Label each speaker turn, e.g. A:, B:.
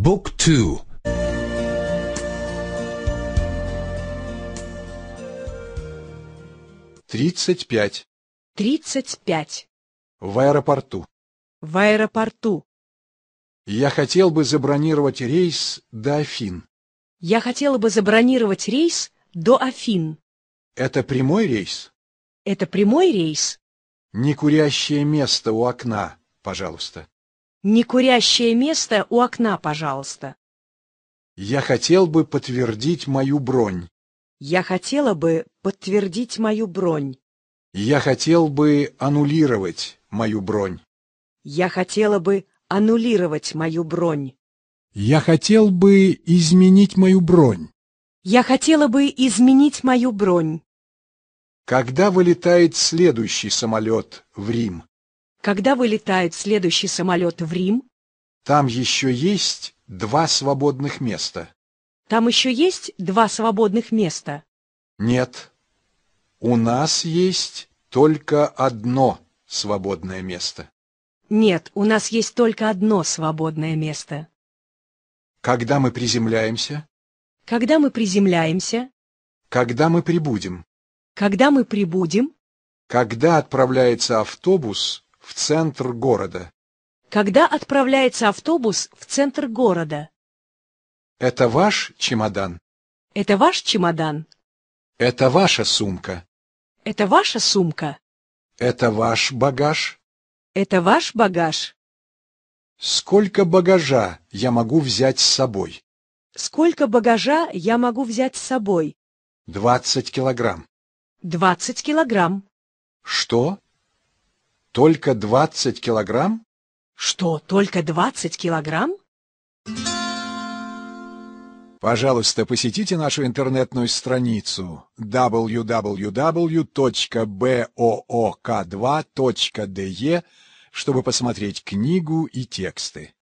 A: Book 2 35
B: 35
A: В аэропорту
B: В аэропорту
A: Я хотел бы забронировать рейс до Афин.
B: Я хотела бы забронировать рейс
A: до Афин. Это прямой рейс? Это прямой рейс? Некурящее место у окна, пожалуйста.
B: Некурящее место у окна, пожалуйста.
A: Я хотел бы подтвердить мою бронь.
B: Я хотела бы подтвердить мою бронь.
A: Я хотел бы аннулировать мою бронь.
B: Я хотела бы аннулировать мою бронь.
A: Я хотел бы изменить мою бронь.
B: Я хотела бы изменить мою бронь.
A: Когда вылетает следующий самолет в Рим?
B: Когда вылетает следующий самолет в Рим? Там еще есть
A: два свободных места.
B: Там еще есть два свободных места?
A: Нет. У нас есть только одно свободное место.
B: Нет, у нас есть только одно свободное место.
A: Когда мы приземляемся?
B: Когда мы приземляемся?
A: Когда мы прибудем? Когда мы прибудем? Когда отправляется автобус в центр города.
B: Когда отправляется автобус в центр города?
A: Это ваш чемодан?
B: Это ваш чемодан?
A: Это ваша сумка?
B: Это ваша сумка?
A: Это ваш
B: багаж? Это ваш багаж?
A: Сколько багажа я могу взять с собой?
B: Сколько багажа я могу взять с собой?
A: Двадцать килограмм.
B: Двадцать килограмм.
A: Что только двадцать килограмм?
B: Что, только двадцать килограмм?
A: Пожалуйста, посетите нашу интернетную страницу www.book2.de, чтобы посмотреть книгу и тексты.